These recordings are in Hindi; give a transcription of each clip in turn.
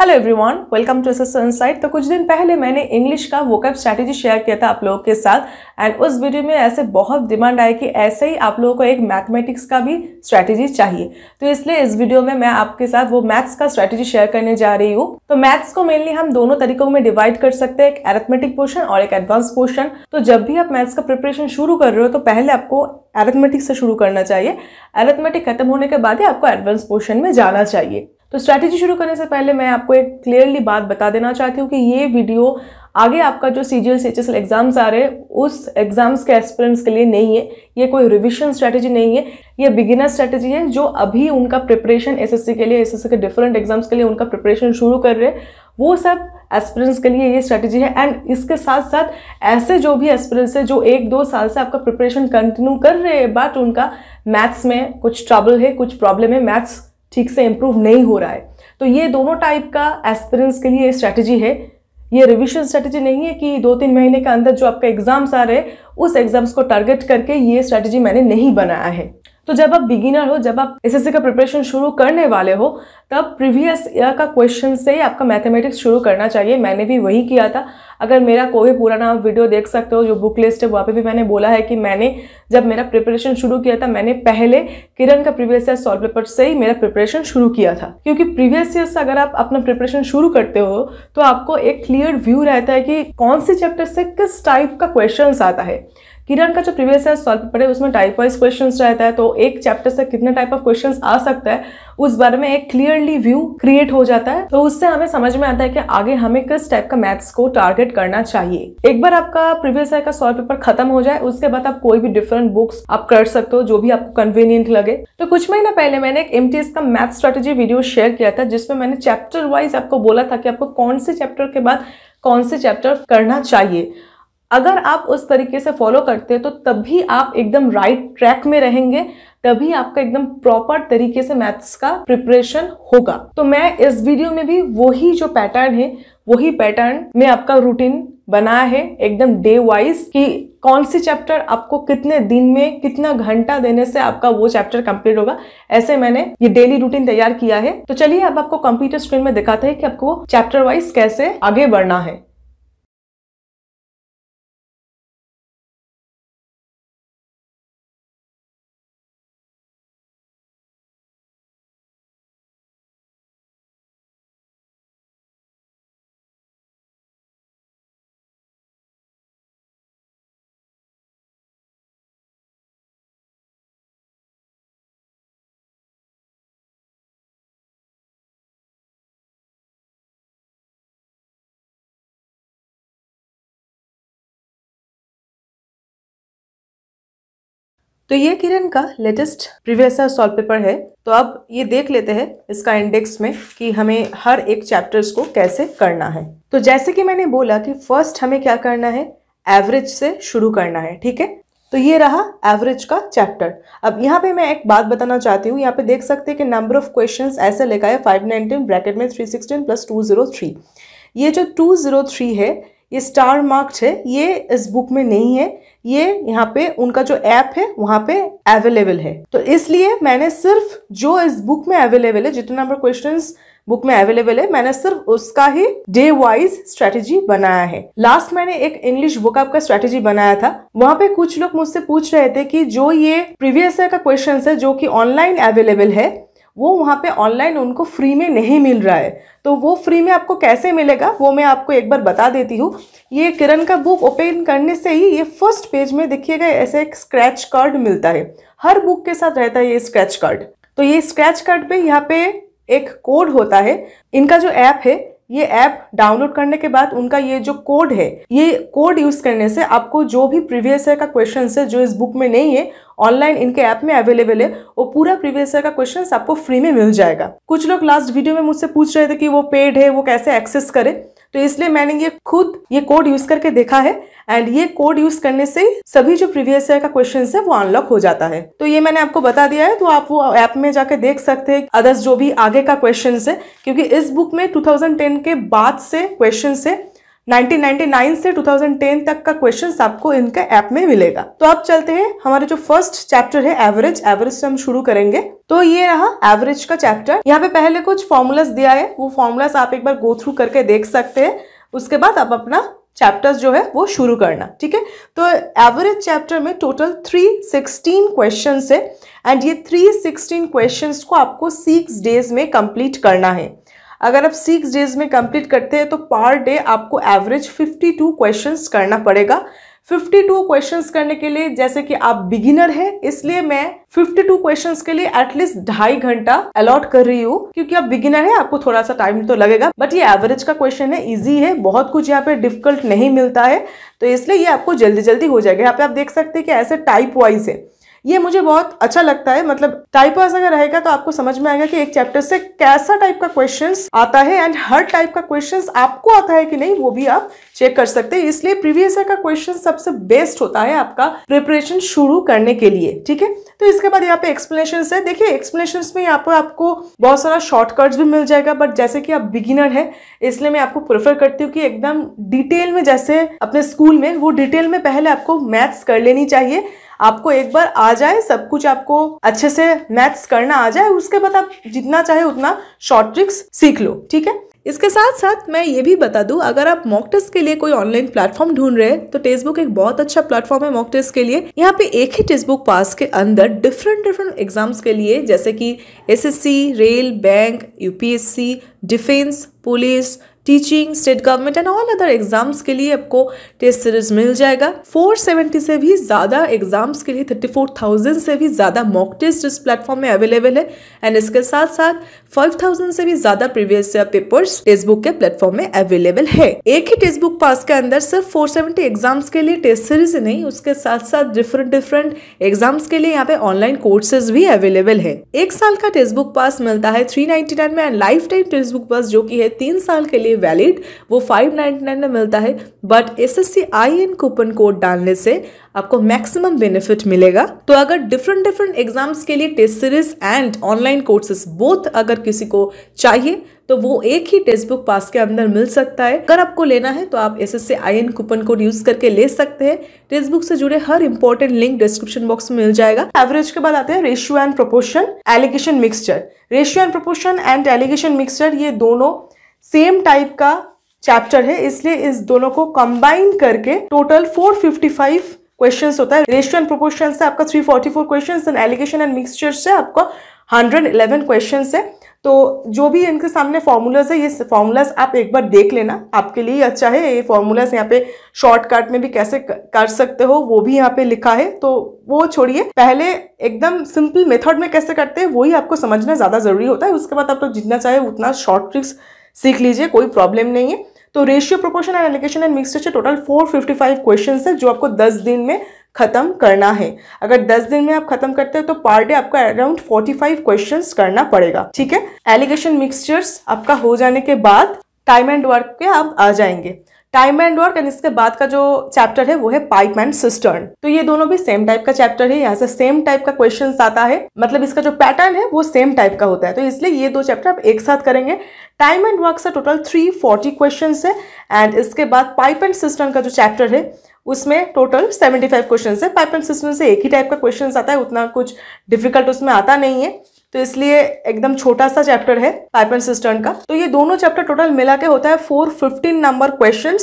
Hello everyone welcome to S sunsight तो कुछ दिन पहले मैंने इंग्लिश का वोकअप स्ट्रैटेजी शेयर किया था आप लोगों के साथ एंड उस वीडियो में ऐसे बहुत डिमांड आई कि ऐसे ही आप लोगों को एक मैथमेटिक्स का भी स्ट्रैटेजी चाहिए तो इसलिए इस वीडियो में मैं आपके साथ वो मैथ्स का स्ट्रैटेजी शेयर करने जा रही हूँ तो मैथ्स को मेनली हम दोनों तरीकों में डिवाइड कर सकते हैं एक एरेथमेटिक पोर्शन और एक एडवांस पोर्शन तो जब भी आप मैथ्स का प्रिपरेशन शुरू कर रहे हो तो पहले आपको एरेथमेटिक्स से शुरू करना चाहिए एरेथमेटिक खत्म होने के बाद ही आपको एडवांस पोर्शन में जाना चाहिए तो स्ट्रैटेजी शुरू करने से पहले मैं आपको एक क्लियरली बात बता देना चाहती हूँ कि ये वीडियो आगे आपका जो C G L C H S L exams आ रहे हैं उस एग्ज़ाम्स के एक्सपीरियंस के लिए नहीं है ये कोई रिविजन स्ट्रैटेजी नहीं है ये बिगिनर स्ट्रैटेजी है जो अभी उनका प्रिपरेशन एस एस सी के लिए एस एस सी के डिफरेंट एग्ज़ाम्स के लिए उनका प्रिपरेशन शुरू कर रहे हैं वो सब एक्सपीरियंस के लिए ये स्ट्रैटेजी है एंड इसके साथ साथ ऐसे जो भी एक्सपीरियंस है जो एक दो साल से आपका प्रिपरेशन कंटिन्यू कर रहे हैं बट उनका मैथ्स में कुछ ट्रबल है कुछ प्रॉब्लम है मैथ्स ठीक से इम्प्रूव नहीं हो रहा है तो ये दोनों टाइप का एस्पिरेंस के लिए स्ट्रैटेजी है ये रिविजन स्ट्रैटेजी नहीं है कि दो तीन महीने के अंदर जो आपका एग्ज़ाम्स आ रहे हैं उस एग्ज़ाम्स को टारगेट करके ये स्ट्रैटेजी मैंने नहीं बनाया है तो जब आप बिगिनर हो जब आप एस का प्रिपरेशन शुरू करने वाले हो तब प्रीवियस ईयर का क्वेश्चन से ही आपका मैथमेटिक्स शुरू करना चाहिए मैंने भी वही किया था अगर मेरा कोई भी पुराना आप वीडियो देख सकते हो जो बुक लिस्ट है वहाँ पे भी मैंने बोला है कि मैंने जब मेरा प्रिपरेशन शुरू किया था मैंने पहले किरण का प्रीवियस ईयर सॉल्व पेपर से ही मेरा प्रिपरेशन शुरू किया था क्योंकि प्रीवियस ईयर से अगर आप अपना प्रिपरेशन शुरू करते हो तो आपको एक क्लियर व्यू रहता है कि कौन से चैप्टर से किस टाइप का क्वेश्चन आता है किरण का जो प्रीवियस ईयर सॉल्व पेपर है उसमें टाइप वाइज क्वेश्चन रहता है तो एक चैप्टर से कितने टाइप ऑफ क्वेश्चन आ सकता है उस बारे में एक क्लियरली व्यू क्रिएट हो जाता है तो उससे हमें समझ में आता है कि आगे हमें किस टाइप का मैथ्स को टारगेट करना चाहिए एक बार आपका प्रीवियस ईयर का सॉल्व पेपर खत्म हो जाए उसके बाद आप कोई भी डिफरेंट बुक्स आप कर सकते हो जो भी आपको कन्वीनियंट लगे तो कुछ महीना पहले मैंने एक एम का मैथ स्ट्रेटेजी वीडियो शेयर किया था जिसमें मैंने चैप्टर वाइज आपको बोला था कि आपको कौन से चैप्टर के बाद कौन से चैप्टर करना चाहिए अगर आप उस तरीके से फॉलो करते हैं तो तभी आप एकदम राइट ट्रैक में रहेंगे तभी आपका एकदम प्रॉपर तरीके से मैथ्स का प्रिपरेशन होगा तो मैं इस वीडियो में भी वही जो पैटर्न है वही पैटर्न में आपका रूटीन बनाया है एकदम डे वाइज कि कौन सी चैप्टर आपको कितने दिन में कितना घंटा देने से आपका वो चैप्टर कंप्लीट होगा ऐसे मैंने ये डेली रूटीन तैयार किया है तो चलिए अब आपको कंप्यूटर स्क्रीन में दिखाते हैं कि आपको चैप्टर वाइज कैसे आगे बढ़ना है तो ये किरण का लेटेस्ट प्रीवियस सॉल्व पेपर है तो अब ये देख लेते हैं इसका इंडेक्स में कि हमें हर एक चैप्टर्स को कैसे करना है तो जैसे कि मैंने बोला कि फर्स्ट हमें क्या करना है एवरेज से शुरू करना है ठीक है तो ये रहा एवरेज का चैप्टर अब यहाँ पे मैं एक बात बताना चाहती हूँ यहाँ पे देख सकते हैं कि नंबर ऑफ क्वेश्चन ऐसे लिखा है फाइव नाइनटीन ब्रैकेट में three sixteen plus two zero three ये जो टू जीरो थ्री है ये स्टार मार्क्ड है ये इस बुक में नहीं है ये यहाँ पे उनका जो ऐप है वहाँ पे अवेलेबल है तो इसलिए मैंने सिर्फ जो इस बुक में अवेलेबल है जितने नंबर क्वेश्चंस बुक में अवेलेबल है मैंने सिर्फ उसका ही डे वाइज स्ट्रेटेजी बनाया है लास्ट मैंने एक इंग्लिश बुक का स्ट्रेटेजी बनाया था वहां पे कुछ लोग मुझसे पूछ रहे थे कि जो ये प्रीवियस ईयर का क्वेश्चन है जो कि ऑनलाइन अवेलेबल है वो वहाँ पे ऑनलाइन उनको फ्री में नहीं मिल रहा है तो वो फ्री में आपको कैसे मिलेगा वो मैं आपको एक बार बता देती हूँ ये किरण का बुक ओपन करने से ही ये फर्स्ट पेज में देखिएगा ऐसे एक स्क्रैच कार्ड मिलता है हर बुक के साथ रहता है ये स्क्रैच कार्ड तो ये स्क्रैच कार्ड पे यहाँ पे एक कोड होता है इनका जो ऐप है ये ऐप डाउनलोड करने के बाद उनका ये जो कोड है ये कोड यूज़ करने से आपको जो भी प्रीवियस ईयर का क्वेश्चन है जो इस बुक में नहीं है ऑनलाइन इनके ऐप में अवेलेबल है वो पूरा प्रीवियस ईयर का क्वेश्चन आपको फ्री में मिल जाएगा कुछ लोग लास्ट वीडियो में मुझसे पूछ रहे थे कि वो पेड है वो कैसे एक्सेस करें तो इसलिए मैंने ये खुद ये कोड यूज करके देखा है एंड ये कोड यूज करने से सभी जो प्रीवियस ईयर का क्वेश्चन है वो अनलॉक हो जाता है तो ये मैंने आपको बता दिया है तो आप वो ऐप में जाके देख सकते हैं अदर्स जो भी आगे का क्वेश्चन है क्योंकि इस बुक में 2010 के बाद से क्वेश्चन है 1999 से 2010 तक का क्वेश्चन आपको इनके ऐप में मिलेगा तो अब चलते हैं हमारे जो फर्स्ट चैप्टर है एवरेज एवरेज से हम शुरू करेंगे तो ये रहा एवरेज का चैप्टर यहाँ पे पहले कुछ फॉर्मूलाज दिया है वो फॉर्मूलाज आप एक बार गो थ्रू करके देख सकते हैं उसके बाद आप अपना चैप्टर्स जो है वो शुरू करना ठीक है तो एवरेज चैप्टर में टोटल थ्री सिक्सटीन क्वेश्चन है एंड ये थ्री सिक्सटीन क्वेश्चन को आपको सिक्स डेज में कंप्लीट करना है अगर आप सिक्स डेज में कंप्लीट करते हैं तो पर डे आपको एवरेज फिफ्टी टू क्वेश्चन करना पड़ेगा 52 क्वेश्चंस करने के लिए जैसे कि आप बिगिनर हैं इसलिए मैं 52 क्वेश्चंस के लिए एटलीस्ट ढाई घंटा अलॉट कर रही हूँ क्योंकि आप बिगिनर हैं आपको थोड़ा सा टाइम तो लगेगा बट ये एवरेज का क्वेश्चन है इजी है बहुत कुछ यहाँ पे डिफिकल्ट नहीं मिलता है तो इसलिए ये आपको जल्दी जल्दी हो जाएगा यहाँ पे आप देख सकते हैं कि ऐसे टाइप वाइज है ये मुझे बहुत अच्छा लगता है मतलब टाइपर्स अगर रहेगा तो आपको समझ में आएगा कि एक चैप्टर से कैसा टाइप का क्वेश्चन आता है एंड हर टाइप का क्वेश्चन आपको आता है कि नहीं वो भी आप चेक कर सकते हैं इसलिए प्रीवियस ईयर का क्वेश्चन सबसे बेस्ट होता है आपका प्रिपरेशन शुरू करने के लिए ठीक है तो इसके बाद यहाँ पे एक्सप्लेनेशन है देखिए एक्सप्लेनेशन में यहाँ पर आपको बहुत सारा शॉर्टकट्स भी मिल जाएगा बट जैसे कि आप बिगिनर है इसलिए मैं आपको प्रेफर करती हूँ कि एकदम डिटेल में जैसे अपने स्कूल में वो डिटेल में पहले आपको मैथ्स कर लेनी चाहिए आपको एक बार आ जाए सब कुछ आपको अच्छे से मैथ्स करना आ जाए उसके बाद आप जितना चाहे उतना शॉर्ट ट्रिक्स सीख लो ठीक है इसके साथ साथ मैं ये भी बता दूं अगर आप मॉक टेस्ट के लिए कोई ऑनलाइन प्लेटफॉर्म ढूंढ रहे हैं तो टेस्ट बुक एक बहुत अच्छा प्लेटफॉर्म है मॉक टेस्ट के लिए यहाँ पे एक ही टेस्ट बुक पास के अंदर डिफरेंट डिफरेंट एग्जाम्स के लिए जैसे कि SSC rail bank UPSC defence police teaching state government and all other exams के लिए आपको टेस्ट सीरीज मिल जाएगा 470 से भी ज़्यादा एग्जाम्स के लिए 34,000 से भी ज़्यादा मॉक टेस्ट इस प्लेटफॉर्म में अवेलेबल है एंड इसके साथ साथ 5,000 से भी ज़्यादा previous year papers text book के प्लेटफॉर्म में अवेलेबल है एक ही टेक्स्ट बुक पास के अंदर सिर्फ फोर एग्जाम्स के लिए टेस्ट सीरीज नहीं उसके साथ साथ डिफरेंट डिफरेंट एग्जाम्स के लिए यहाँ पे ऑनलाइन कोर्सेज भी अवेलेबल है एक साल का टेक्स्ट बुक पास मिलता है थ्री में and life time text book pass जो की है तीन साल के लिए ए वैलिड वो फाइव नाइन्टी नाइन में मिलता है but S S C I N coupon code डालने से आपको मैक्सिमम बेनिफिट मिलेगा तो अगर डिफरेंट डिफरेंट एग्जाम्स के लिए test series and online courses both अगर किसी को चाहिए तो वो एक ही टेक्स्ट बुक पास के अंदर मिल सकता है अगर आपको लेना है तो आप S S I N coupon code use करके ले सकते हैं टेक्स्ट बुक से जुड़े हर इंपॉर्टेंट लिंक डिस्क्रिप्शन बॉक्स में मिल जाएगा एवरेज के बाद आते हैं ratio and proportion alligation mixture ratio and proportion and alligation mixture ये दोनों सेम टाइप का चैप्टर है इसलिए इस दोनों को कंबाइन करके टोटल 455 क्वेश्चंस होता है रेशियो एंड प्रोपोर्शन से आपका 344 questions and alligation and mixture से आपका 111 क्वेश्चंस है तो जो भी इनके सामने फॉर्मूलाज है ये फॉर्मूलाज आप एक बार देख लेना आपके लिए अच्छा है ये फॉर्मूलाज यहाँ पे शॉर्टकट में भी कैसे कर सकते हो वो भी यहाँ पे लिखा है तो वो छोड़िए पहले एकदम सिंपल मेथड में कैसे करते हैं वही आपको समझना ज़्यादा ज़रूरी होता है उसके बाद आप तो जितना चाहे उतना शॉर्ट ट्रिक्स सीख लीजिए कोई प्रॉब्लम नहीं है तो ratio proportion and alligation and mixture से टोटल 455 क्वेश्चंस है जो आपको 10 दिन में खत्म करना है अगर 10 दिन में आप खत्म करते हो तो पर डे आपको अराउंड 45 क्वेश्चंस करना पड़ेगा ठीक है एलिगेशन मिक्सचर्स आपका हो जाने के बाद टाइम एंड वर्क पे आप आ जाएंगे टाइम एंड वर्क एंड इसके बाद का जो चैप्टर है वो है पाइप एंड सिस्टर्न तो ये दोनों भी सेम टाइप का चैप्टर है यहाँ से सेम टाइप का क्वेश्चन आता है मतलब इसका जो पैटर्न है वो सेम टाइप का होता है तो इसलिए ये दो चैप्टर आप एक साथ करेंगे टाइम एंड वर्क से टोटल थ्री फोर्टी क्वेश्चन है एंड इसके बाद पाइप एंड सिस्टर्न का जो चैप्टर है उसमें टोटल सेवेंटी फाइव क्वेश्चन है पाइप एंड सिस्टम से एक ही टाइप का क्वेश्चन आता है उतना कुछ डिफिकल्ट उसमें आता नहीं है तो इसलिए एकदम छोटा सा चैप्टर है पाइप एंड सिस्टर्न का तो ये दोनों चैप्टर टोटल मिला के होता है four fifteen number question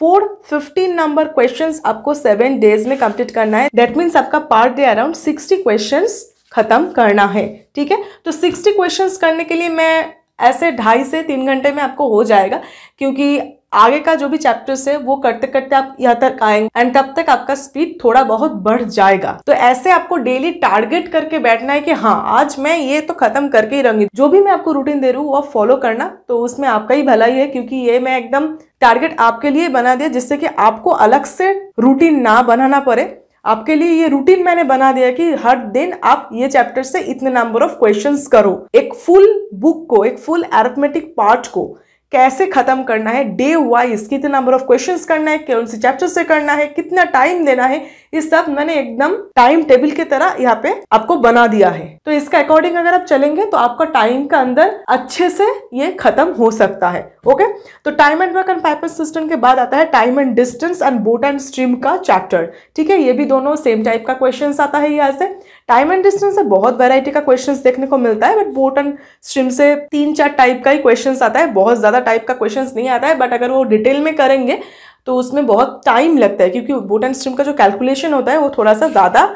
four fifteen number question आपको सेवन डेज में कंप्लीट करना है दैट मीन्स आपका per day around sixty question खत्म करना है ठीक है तो सिक्सटी क्वेश्चन करने के लिए मैं ऐसे ढाई से तीन घंटे में आपको हो जाएगा क्योंकि आगे का जो भी चैप्टर्स है वो करते करते आप यहाँ तक आएंगे एंड तब तक आपका स्पीड थोड़ा बहुत बढ़ जाएगा तो ऐसे आपको डेली टारगेट करके बैठना है कि हाँ आज मैं ये तो खत्म करके ही रहूंगी जो भी मैं आपको रूटीन दे रही हूँ वो फॉलो करना तो उसमें आपका ही भला ही है क्योंकि ये मैं एकदम टारगेट आपके लिए बना दिया जिससे कि आपको अलग से रूटीन ना बनाना पड़े आपके लिए ये रूटीन मैंने बना दिया कि हर दिन आप ये चैप्टर से इतने नंबर ऑफ क्वेश्चंस करो एक फुल बुक को एक फुल एरिथमेटिक पार्ट को कैसे खत्म करना है डे वाइज कितने नंबर ऑफ क्वेश्चंस करना है कौन से चैप्टर से करना है कितना टाइम देना है इस सब मैंने एकदम टाइम टेबल की तरह यहाँ पे आपको बना दिया है तो इसका अकॉर्डिंग अगर आप चलेंगे तो आपका टाइम का अंदर अच्छे से ये खत्म हो सकता है ओके तो टाइम एंड वर्क एंड पाइपर सिस्टम के बाद आता है time and distance and boat and stream का चैप्टर ठीक है ये भी दोनों सेम टाइप का क्वेश्चन आता है यहाँ से टाइम एंड डिस्टेंस से बहुत वैरायटी का क्वेश्चंस देखने को मिलता है बट बोट एंड स्ट्रीम से तीन चार टाइप का ही क्वेश्चन आता है बहुत ज़्यादा टाइप का क्वेश्चन नहीं आता है बट अगर वो डिटेल में करेंगे तो उसमें बहुत टाइम लगता है क्योंकि बोट एंड स्ट्रीम का जो कैलकुलेशन होता है वो थोड़ा सा ज़्यादा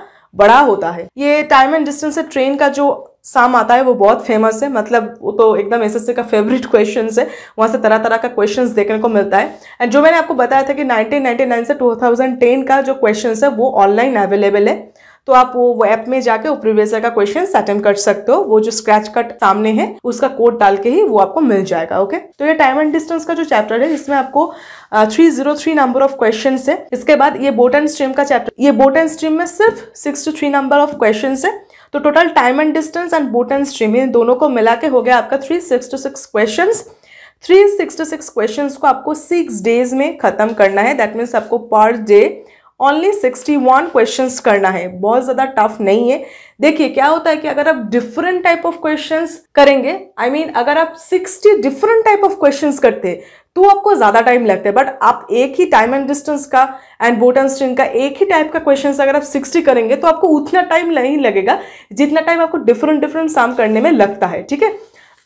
बड़ा होता है ये टाइम एंड डिस्टेंस से ट्रेन का जो साम आता है वो बहुत फेमस है मतलब वो तो एकदम एस का फेवरेट क्वेश्चन है वहाँ से तरह तरह का क्वेश्चंस देखने को मिलता है एंड जो मैंने आपको बताया था कि 1999 से 2010 का जो क्वेश्चंस है वो ऑनलाइन अवेलेबल है तो आप वो ऐप में जाके वो प्रीवियस का क्वेश्चन अटेम्प कर सकते हो वो जो स्क्रैच कट सामने है उसका कोड डाल के ही वो आपको मिल जाएगा ओके तो ये टाइम एंड डिस्टेंस का जो चैप्टर है इसमें आपको three zero three number of question है इसके बाद ये बोट एंड स्ट्रीम का चैप्टर ये बोट एंड स्ट्रीम में सिर्फ six two three number of question है तो total time and distance and boat and stream इन दोनों को मिला के हो गया आपका three six two six question three six two six question को आपको सिक्स डेज में खत्म करना है दैट मीन्स आपको per day only sixty one question करना है बहुत ज़्यादा टफ नहीं है देखिए क्या होता है कि अगर आप डिफरेंट टाइप ऑफ क्वेश्चन करेंगे आई I मीन mean, अगर आप sixty different type of question करते हैं तो आपको ज़्यादा टाइम लगता है बट आप एक ही टाइम एंड डिस्टेंस का एंड बोट एंड स्ट्रिंग का एक ही टाइप का क्वेश्चन अगर आप सिक्सटी करेंगे तो आपको उतना टाइम नहीं लगेगा जितना टाइम आपको डिफरेंट डिफरेंट साम करने में लगता है ठीक है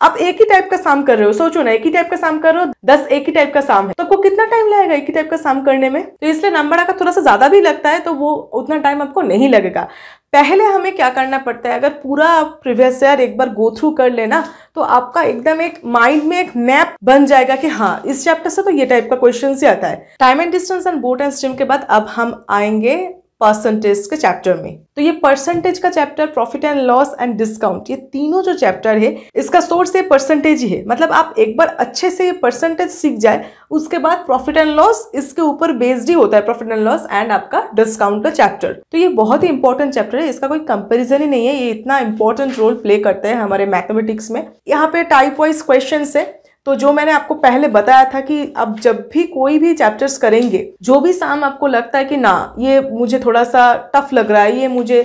आप एक ही टाइप का साम कर रहे हो सोचो ना एक ही टाइप का साम कर रहे हो दस एक ही टाइप का साम है तो आपको कितना टाइम लगेगा एक ही टाइप का साम करने में तो इसलिए नंबर आकर थोड़ा सा ज्यादा भी लगता है तो वो उतना टाइम आपको नहीं लगेगा पहले हमें क्या करना पड़ता है अगर पूरा प्रीवियस ईयर एक बार गो थ्रू कर लेना तो आपका एकदम एक माइंड में एक मैप बन जाएगा कि हाँ इस चैप्टर से तो ये टाइप का क्वेश्चन ही आता है time and distance and boat and stream के बाद अब हम आएंगे परसेंटेज के चैप्टर में तो ये परसेंटेज का chapter profit and loss and discount ये तीनों जो चैप्टर है इसका सोर्स ये परसेंटेज ही है मतलब आप एक बार अच्छे से ये परसेंटेज सीख जाए उसके बाद प्रॉफिट एंड लॉस इसके ऊपर बेस्ड ही होता है प्रॉफिट एंड लॉस एंड आपका डिस्काउंट का चैप्टर तो ये बहुत ही इंपॉर्टेंट चैप्टर है इसका कोई कंपेरिजन ही नहीं है ये इतना इंपॉर्टेंट रोल प्ले करते हैं हमारे मैथमेटिक्स में यहाँ पे टाइप वाइज क्वेश्चन है तो जो मैंने आपको पहले बताया था कि अब जब भी कोई भी चैप्टर्स करेंगे जो भी साम आपको लगता है कि ना ये मुझे थोड़ा सा टफ लग रहा है ये मुझे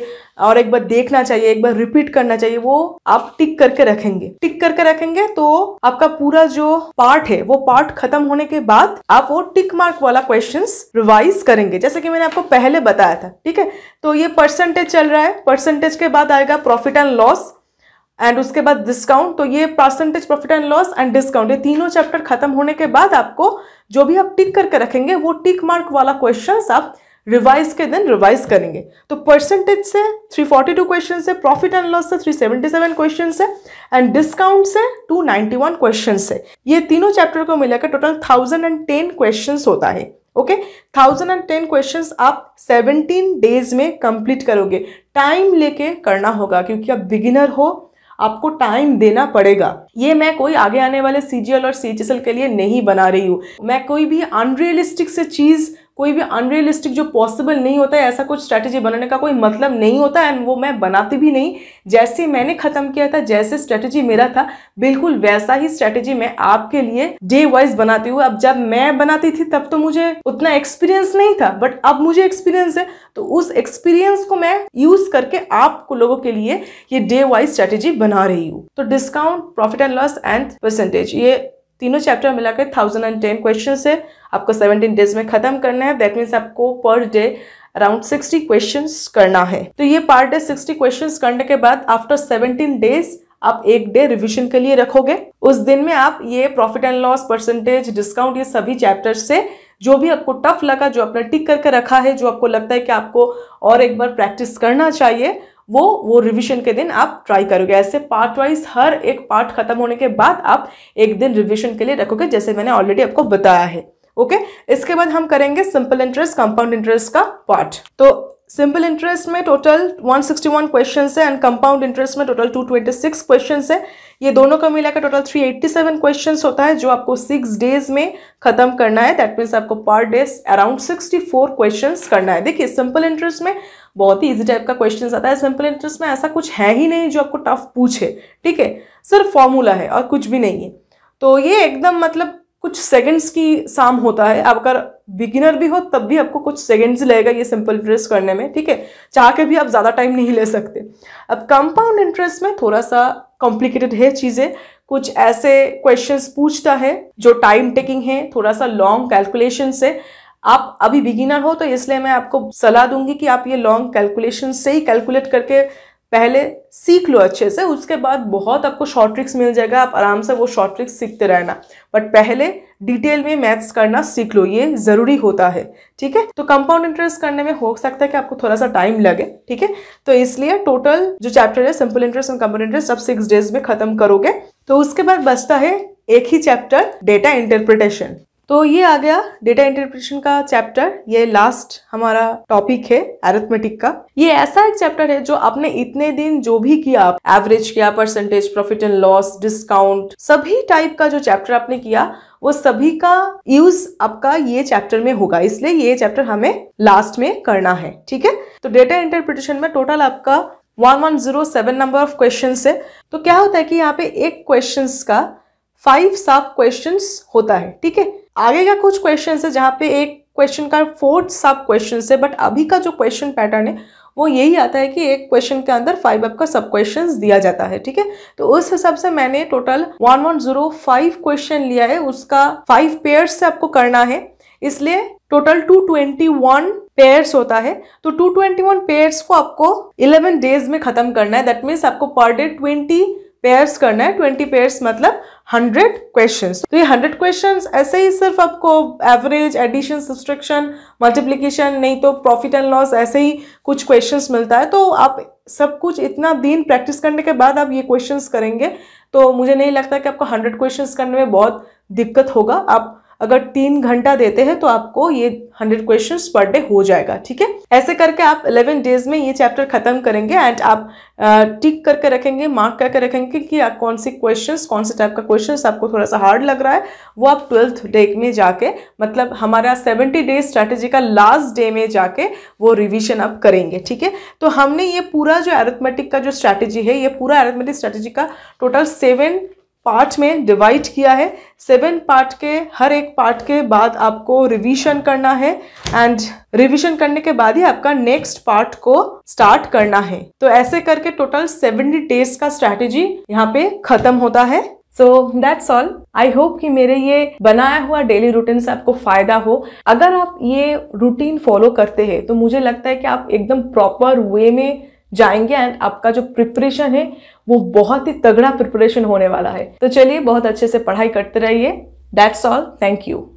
और एक बार देखना चाहिए एक बार रिपीट करना चाहिए वो आप टिक करके रखेंगे टिक करके रखेंगे तो आपका पूरा जो पार्ट है वो पार्ट खत्म होने के बाद आप वो टिक मार्क वाला क्वेश्चन रिवाइज करेंगे जैसे कि मैंने आपको पहले बताया था ठीक है तो ये परसेंटेज चल रहा है परसेंटेज के बाद आएगा प्रॉफिट एंड लॉस एंड उसके बाद डिस्काउंट तो ये percentage profit and loss and discount ये तीनों चैप्टर खत्म होने के बाद आपको जो भी आप टिक करके रखेंगे वो टिक मार्क वाला क्वेश्चन आप रिवाइज के दिन रिवाइज करेंगे तो परसेंटेज से 342 क्वेश्चन से प्रॉफिट एंड लॉस से 377 क्वेश्चन से एंड डिस्काउंट से 291 क्वेश्चन से ये तीनों चैप्टर को मिलाकर टोटल 1010 क्वेश्चन होता है okay thousand and ten question आप सेवनटीन डेज में कंप्लीट करोगे टाइम लेके करना होगा क्योंकि आप बिगिनर हो आपको टाइम देना पड़ेगा ये मैं कोई आगे आने वाले सीजीएल और सीएचएसएल के लिए नहीं बना रही हूँ मैं कोई भी अनरियलिस्टिक से चीज़ कोई भी अनरियलिस्टिक जो पॉसिबल नहीं होता है ऐसा कुछ स्ट्रैटेजी बनाने का कोई मतलब नहीं होता एंड वो मैं बनाती भी नहीं जैसे मैंने ख़त्म किया था जैसे स्ट्रैटेजी मेरा था बिल्कुल वैसा ही स्ट्रैटेजी मैं आपके लिए डे वाइज बनाती हूँ अब जब मैं बनाती थी तब तो मुझे उतना एक्सपीरियंस नहीं था बट अब मुझे एक्सपीरियंस है तो उस एक्सपीरियंस को मैं यूज़ करके आप लोगों के लिए ये डे वाइज स्ट्रैटेजी बना रही हूँ तो discount profit and loss and percentage ये तीनों चैप्टर मिलाकर थाउजेंड एंड टेन क्वेश्चन है आपको सेवनटीन डेज में खत्म करना है दैट मीन्स आपको per day around sixty question करना है तो ये पर डे सिक्सटी क्वेश्चन करने के बाद आफ्टर सेवनटीन डेज आप एक डे रिविजन के लिए रखोगे उस दिन में आप ये profit and loss percentage discount ये सभी चैप्टर से जो भी आपको टफ लगा जो आपने टिक करके रखा है जो आपको लगता है कि आपको और एक बार प्रैक्टिस करना चाहिए वो वो रिवीजन के दिन आप ट्राई करोगे ऐसे पार्ट वाइज हर एक पार्ट खत्म होने के बाद आप एक दिन रिवीजन के लिए रखोगे जैसे मैंने ऑलरेडी आपको बताया है ओके okay? इसके बाद हम करेंगे सिंपल इंटरेस्ट कंपाउंड इंटरेस्ट का पार्ट तो सिंपल इंटरेस्ट में टोटल 161 क्वेश्चंस है एंड कंपाउंड इंटरेस्ट में टोटल 226 क्वेश्चंस है ये दोनों का मिलाकर टोटल 387 क्वेश्चंस होता है जो आपको सिक्स डेज में खत्म करना है दैट मीन्स आपको पर डे अराउंड 64 क्वेश्चंस करना है देखिए सिंपल इंटरेस्ट में बहुत ही इजी टाइप का क्वेश्चन आता है सिंपल इंटरेस्ट में ऐसा कुछ है ही नहीं जो आपको टफ पूछे ठीक है सिर्फ फॉर्मूला है और कुछ भी नहीं है तो ये एकदम मतलब कुछ सेकंड्स की शाम होता है आप अगर बिगिनर भी हो तब भी आपको कुछ सेकंड्स लगेगा ये सिंपल इंटरेस्ट करने में ठीक है चाह के भी आप ज़्यादा टाइम नहीं ले सकते अब कंपाउंड इंटरेस्ट में थोड़ा सा कॉम्प्लिकेटेड है चीज़ें कुछ ऐसे क्वेश्चंस पूछता है जो टाइम टेकिंग है थोड़ा सा लॉन्ग कैलकुलेशन से आप अभी बिगिनर हो तो इसलिए मैं आपको सलाह दूंगी कि आप ये लॉन्ग कैलकुलेशन से ही कैलकुलेट करके पहले सीख लो अच्छे से उसके बाद बहुत आपको शॉर्ट ट्रिक्स मिल जाएगा आप आराम से वो शॉर्ट ट्रिक्स सीखते रहना बट पहले डिटेल में मैथ्स करना सीख लो ये ज़रूरी होता है ठीक है तो कंपाउंड इंटरेस्ट करने में हो सकता है कि आपको थोड़ा सा टाइम लगे ठीक है तो इसलिए टोटल जो चैप्टर है simple interest and compound interest आप सिक्स डेज में खत्म करोगे तो उसके बाद बचता है एक ही चैप्टर डेटा इंटरप्रिटेशन तो ये आ गया डेटा इंटरप्रिटेशन का चैप्टर ये लास्ट हमारा टॉपिक है एरेथमेटिक का ये ऐसा एक चैप्टर है जो आपने इतने दिन जो भी किया एवरेज किया percentage profit and loss discount सभी टाइप का जो चैप्टर आपने किया वो सभी का यूज आपका ये चैप्टर में होगा इसलिए ये चैप्टर हमें लास्ट में करना है ठीक है तो डेटा इंटरप्रिटेशन में टोटल आपका 1107 नंबर ऑफ क्वेश्चन है तो क्या होता है कि यहाँ पे एक क्वेश्चन का फाइव साफ क्वेश्चन होता है ठीक है आगे का कुछ क्वेश्चन है जहाँ पे एक क्वेश्चन का फोर्थ सब क्वेश्चन है बट अभी का जो क्वेश्चन पैटर्न है वो यही आता है कि एक क्वेश्चन के अंदर फाइव अप का सब क्वेश्चन दिया जाता है ठीक है तो उस हिसाब से मैंने total one one zero five question लिया है उसका फाइव पेयर से आपको करना है इसलिए total two twenty one pairs होता है तो टू ट्वेंटी वन पेयर्स को आपको इलेवन डेज में खत्म करना है दैट मीन्स आपको पर डे ट्वेंटी पेयर्स करना है ट्वेंटी पेयर्स मतलब हंड्रेड क्वेश्चन तो ये हंड्रेड क्वेश्चन ऐसे ही सिर्फ आपको एवरेज एडिशन सब्सट्रक्शन मल्टीप्लीकेशन नहीं तो प्रॉफिट एंड लॉस ऐसे ही कुछ क्वेश्चन मिलता है तो आप सब कुछ इतना दिन प्रैक्टिस करने के बाद आप ये क्वेश्चन करेंगे तो मुझे नहीं लगता कि आपको हंड्रेड क्वेश्चन करने में बहुत दिक्कत होगा आप अगर तीन घंटा देते हैं तो आपको ये हंड्रेड क्वेश्चन पर डे हो जाएगा ठीक है ऐसे करके आप इलेवन डेज में ये चैप्टर खत्म करेंगे एंड आप टिक करके रखेंगे मार्क करके रखेंगे कि आप कौन से क्वेश्चन कौन से टाइप का क्वेश्चन आपको थोड़ा सा हार्ड लग रहा है वो आप ट्वेल्थ डे में जाके मतलब हमारा सेवेंटी डेज स्ट्रैटेजी का लास्ट डे में जाके वो रिविजन आप करेंगे ठीक है तो हमने ये पूरा जो एरेथमेटिक का जो स्ट्रैटेजी है ये पूरा एरेथमेटिक स्ट्रैटेजी का टोटल सेवन पार्ट में डिवाइड किया है सेवन पार्ट के हर एक पार्ट के बाद आपको रिवीजन करना है एंड रिवीजन करने के बाद ही आपका नेक्स्ट पार्ट को स्टार्ट करना है तो ऐसे करके टोटल सेवेंटी डेज का स्ट्रैटेजी यहाँ पे खत्म होता है so that's all I hope कि मेरे ये बनाया हुआ डेली रूटीन से आपको फायदा हो अगर आप ये रूटीन फॉलो करते हैं तो मुझे लगता है कि आप एकदम प्रॉपर वे में जाएंगे एंड आपका जो प्रिपरेशन है वो बहुत ही तगड़ा प्रिपरेशन होने वाला है तो चलिए बहुत अच्छे से पढ़ाई करते रहिए दैट्स ऑल थैंक यू